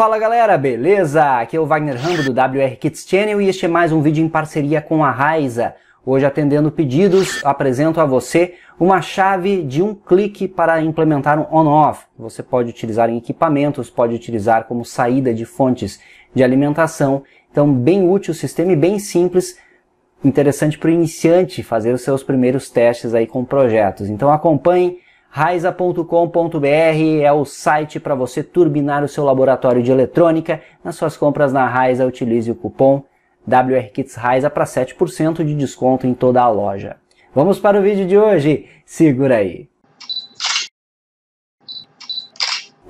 Fala galera, beleza? Aqui é o Wagner Rambo do WR Kids Channel e este é mais um vídeo em parceria com a Raiza. Hoje atendendo pedidos, apresento a você uma chave de um clique para implementar um on-off. Você pode utilizar em equipamentos, pode utilizar como saída de fontes de alimentação. Então bem útil o sistema e bem simples, interessante para o iniciante fazer os seus primeiros testes aí com projetos. Então acompanhe Raiza.com.br é o site para você turbinar o seu laboratório de eletrônica. Nas suas compras na Raiza, utilize o cupom WRkitsRaisa para 7% de desconto em toda a loja. Vamos para o vídeo de hoje. Segura aí.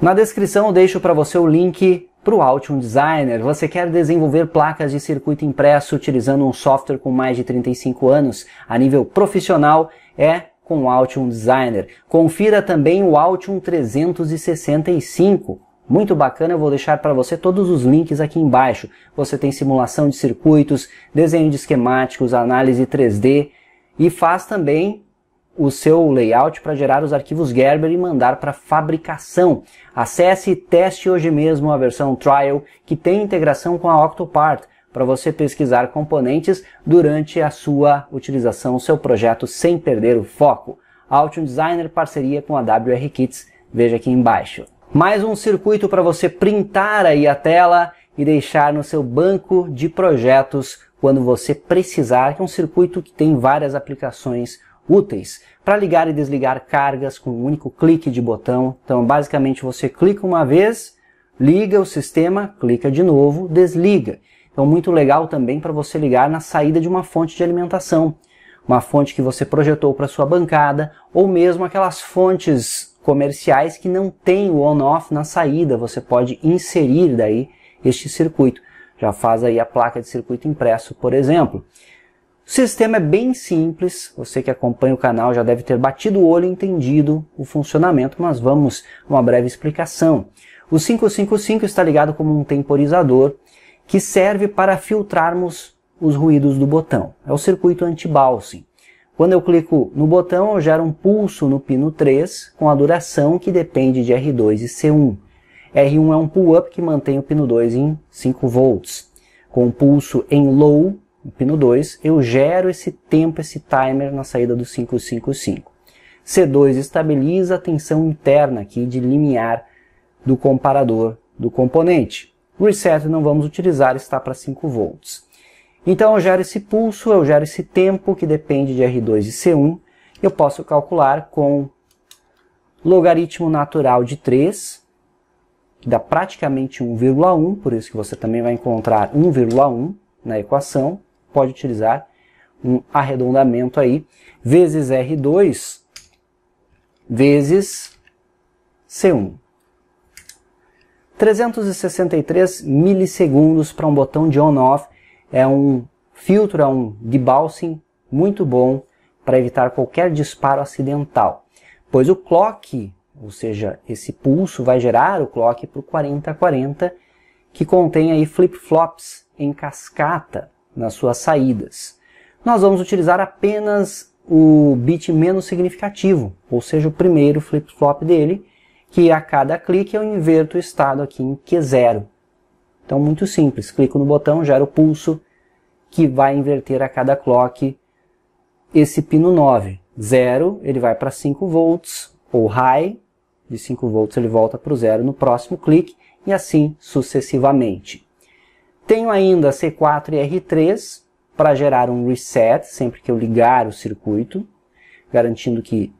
Na descrição eu deixo para você o link para o Altium Designer. Você quer desenvolver placas de circuito impresso utilizando um software com mais de 35 anos a nível profissional? É com o Altium Designer. Confira também o Altium 365. Muito bacana, eu vou deixar para você todos os links aqui embaixo. Você tem simulação de circuitos, desenho de esquemáticos, análise 3D e faz também o seu layout para gerar os arquivos Gerber e mandar para fabricação. Acesse e teste hoje mesmo a versão trial que tem integração com a Octopart para você pesquisar componentes durante a sua utilização, o seu projeto sem perder o foco. Altium Designer, parceria com a WR Kits, veja aqui embaixo. Mais um circuito para você printar aí a tela e deixar no seu banco de projetos quando você precisar, que é um circuito que tem várias aplicações úteis para ligar e desligar cargas com um único clique de botão. Então, basicamente, você clica uma vez, liga o sistema, clica de novo, desliga. Então, muito legal também para você ligar na saída de uma fonte de alimentação, uma fonte que você projetou para sua bancada, ou mesmo aquelas fontes comerciais que não tem o on-off na saída, você pode inserir daí este circuito. Já faz aí a placa de circuito impresso, por exemplo. O sistema é bem simples, você que acompanha o canal já deve ter batido o olho e entendido o funcionamento, mas vamos a uma breve explicação. O 555 está ligado como um temporizador que serve para filtrarmos os ruídos do botão. É o circuito anti-balsing. Quando eu clico no botão, eu gero um pulso no pino 3 com a duração que depende de R2 e C1. R1 é um pull-up que mantém o pino 2 em 5 volts. Com o pulso em low, no pino 2, eu gero esse tempo, esse timer na saída do 555. C2 estabiliza a tensão interna aqui de limiar do comparador do componente reset não vamos utilizar, está para 5 volts. Então eu gero esse pulso, eu gero esse tempo que depende de R2 e C1, eu posso calcular com logaritmo natural de 3, que dá praticamente 1,1, por isso que você também vai encontrar 1,1 na equação, pode utilizar um arredondamento aí, vezes R2 vezes C1. 363 milissegundos para um botão de on-off é um filtro, é um debulsing muito bom para evitar qualquer disparo acidental, pois o clock, ou seja, esse pulso vai gerar o clock para o 4040 que contém aí flip-flops em cascata nas suas saídas. Nós vamos utilizar apenas o bit menos significativo, ou seja, o primeiro flip-flop dele, que a cada clique eu inverto o estado aqui em Q0. Então, muito simples. Clico no botão, gera o pulso, que vai inverter a cada clock esse pino 9. 0, ele vai para 5 volts, ou high, de 5 volts ele volta para o zero no próximo clique, e assim sucessivamente. Tenho ainda C4 e R3 para gerar um reset sempre que eu ligar o circuito, garantindo que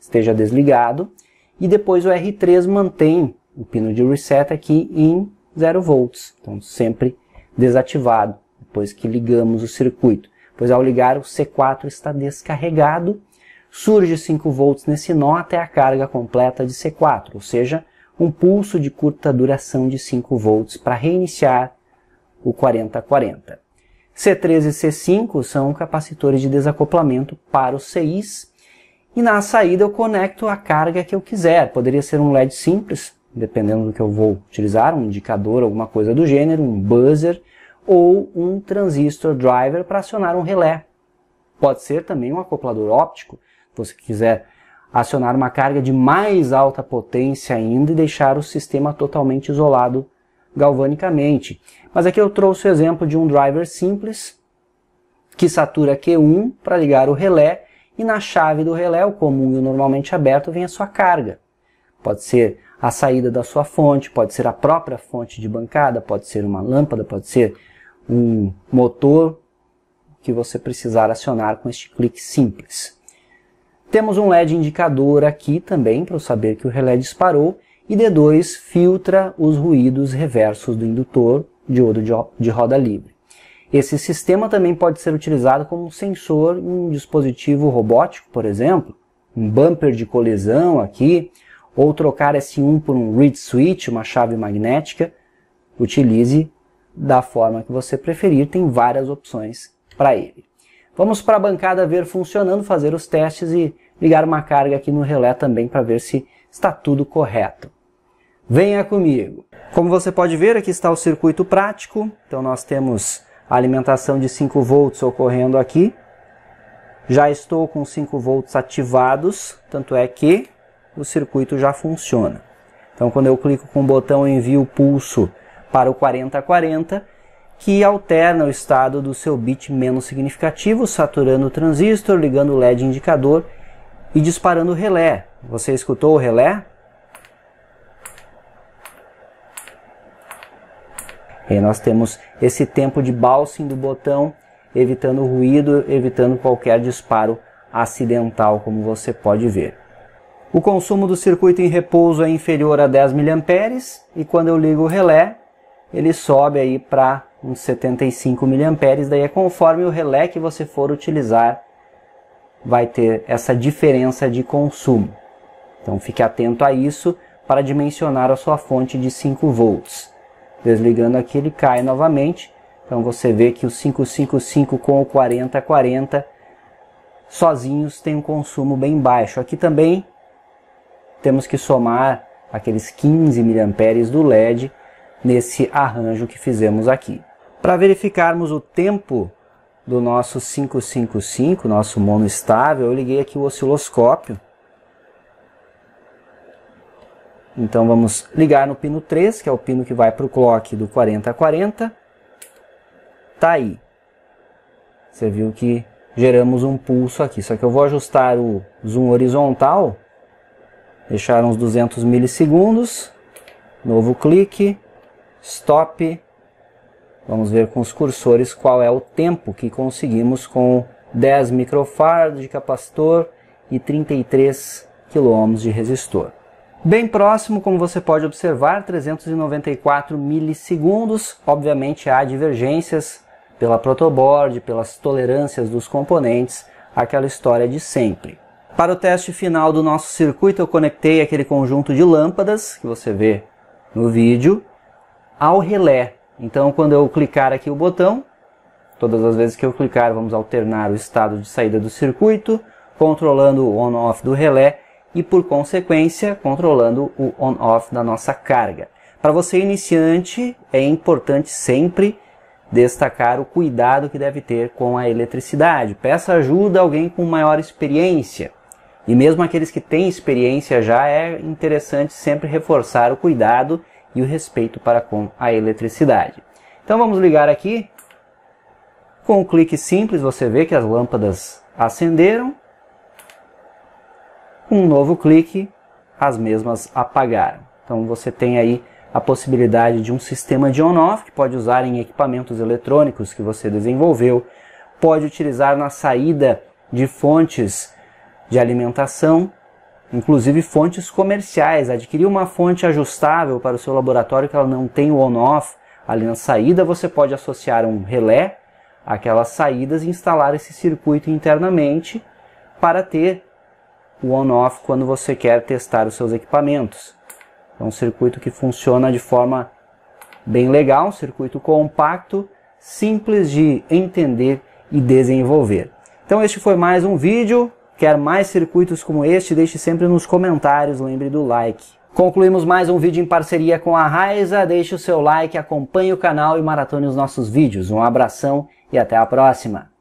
esteja desligado e depois o R3 mantém o pino de reset aqui em 0 volts, então sempre desativado depois que ligamos o circuito. Pois ao ligar o C4 está descarregado, surge 5 volts nesse nó até a carga completa de C4, ou seja, um pulso de curta duração de 5 volts para reiniciar o 4040. C3 e C5 são capacitores de desacoplamento para os CIs e na saída eu conecto a carga que eu quiser. Poderia ser um LED simples, dependendo do que eu vou utilizar, um indicador, alguma coisa do gênero, um buzzer ou um transistor driver para acionar um relé. Pode ser também um acoplador óptico, se você quiser acionar uma carga de mais alta potência ainda e deixar o sistema totalmente isolado galvanicamente. Mas aqui eu trouxe o exemplo de um driver simples que satura Q1 para ligar o relé e na chave do relé, o comum e o normalmente aberto, vem a sua carga. Pode ser a saída da sua fonte, pode ser a própria fonte de bancada, pode ser uma lâmpada, pode ser um motor que você precisar acionar com este clique simples. Temos um LED indicador aqui também para saber que o relé disparou e D2 filtra os ruídos reversos do indutor, diodo de roda livre. Esse sistema também pode ser utilizado como sensor em um dispositivo robótico, por exemplo, um bumper de colisão aqui, ou trocar esse 1 por um read switch, uma chave magnética. Utilize da forma que você preferir, tem várias opções para ele. Vamos para a bancada ver funcionando, fazer os testes e ligar uma carga aqui no relé também para ver se está tudo correto. Venha comigo! Como você pode ver, aqui está o circuito prático. Então nós temos a alimentação de 5 volts ocorrendo aqui. Já estou com 5 volts ativados, tanto é que o circuito já funciona. Então quando eu clico com o botão envio o pulso para o 4040, que alterna o estado do seu bit menos significativo, saturando o transistor, ligando o LED indicador e disparando o relé. Você escutou o relé? E nós temos esse tempo de balancing do botão, evitando ruído, evitando qualquer disparo acidental, como você pode ver. O consumo do circuito em repouso é inferior a 10 mA e quando eu ligo o relé, ele sobe aí para uns 75 mA, daí é conforme o relé que você for utilizar, vai ter essa diferença de consumo. Então fique atento a isso para dimensionar a sua fonte de 5 volts. Desligando aqui, ele cai novamente. Então você vê que o 555 com o 4040 sozinhos tem um consumo bem baixo. Aqui também temos que somar aqueles 15 mAh do LED nesse arranjo que fizemos aqui. Para verificarmos o tempo do nosso 555, nosso mono estável, eu liguei aqui o osciloscópio então vamos ligar no pino 3, que é o pino que vai para o clock do 40 a 40. Tá aí. Você viu que geramos um pulso aqui. Só que eu vou ajustar o zoom horizontal, deixar uns 200 milissegundos. Novo clique, stop. Vamos ver com os cursores qual é o tempo que conseguimos com 10 microfarads de capacitor e 33 kilo de resistor. Bem próximo, como você pode observar, 394 milissegundos. Obviamente há divergências pela protoboard, pelas tolerâncias dos componentes, aquela história de sempre. Para o teste final do nosso circuito, eu conectei aquele conjunto de lâmpadas que você vê no vídeo ao relé. Então, quando eu clicar aqui o botão, todas as vezes que eu clicar, vamos alternar o estado de saída do circuito, controlando o on-off do relé e, por consequência, controlando o on-off da nossa carga. Para você iniciante, é importante sempre destacar o cuidado que deve ter com a eletricidade. Peça ajuda a alguém com maior experiência. E mesmo aqueles que têm experiência já é interessante sempre reforçar o cuidado e o respeito para com a eletricidade. Então vamos ligar aqui. Com um clique simples você vê que as lâmpadas acenderam um novo clique, as mesmas apagaram. Então você tem aí a possibilidade de um sistema de on-off que pode usar em equipamentos eletrônicos que você desenvolveu, pode utilizar na saída de fontes de alimentação, inclusive fontes comerciais. Adquirir uma fonte ajustável para o seu laboratório que ela não tem o on-off. Ali na saída você pode associar um relé àquelas saídas e instalar esse circuito internamente para ter o on-off quando você quer testar os seus equipamentos. É um circuito que funciona de forma bem legal, um circuito compacto, simples de entender e desenvolver. Então este foi mais um vídeo. Quer mais circuitos como este? Deixe sempre nos comentários, lembre do like. Concluímos mais um vídeo em parceria com a Raiza. Deixe o seu like, acompanhe o canal e maratone os nossos vídeos. Um abração e até a próxima!